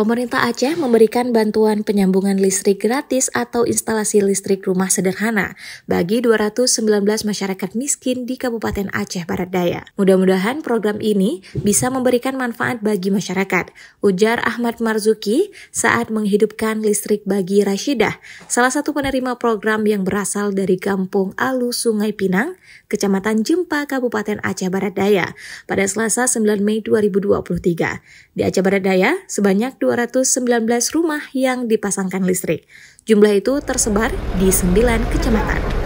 Pemerintah Aceh memberikan bantuan penyambungan listrik gratis atau instalasi listrik rumah sederhana bagi 219 masyarakat miskin di Kabupaten Aceh Barat Daya. Mudah-mudahan program ini bisa memberikan manfaat bagi masyarakat, ujar Ahmad Marzuki saat menghidupkan listrik bagi Rashidah, salah satu penerima program yang berasal dari Kampung Alu Sungai Pinang, Kecamatan Jempa, Kabupaten Aceh Barat Daya pada Selasa 9 Mei 2023. Di Aceh Barat Daya, sebanyak 2 219 rumah yang dipasangkan listrik. Jumlah itu tersebar di 9 kecamatan.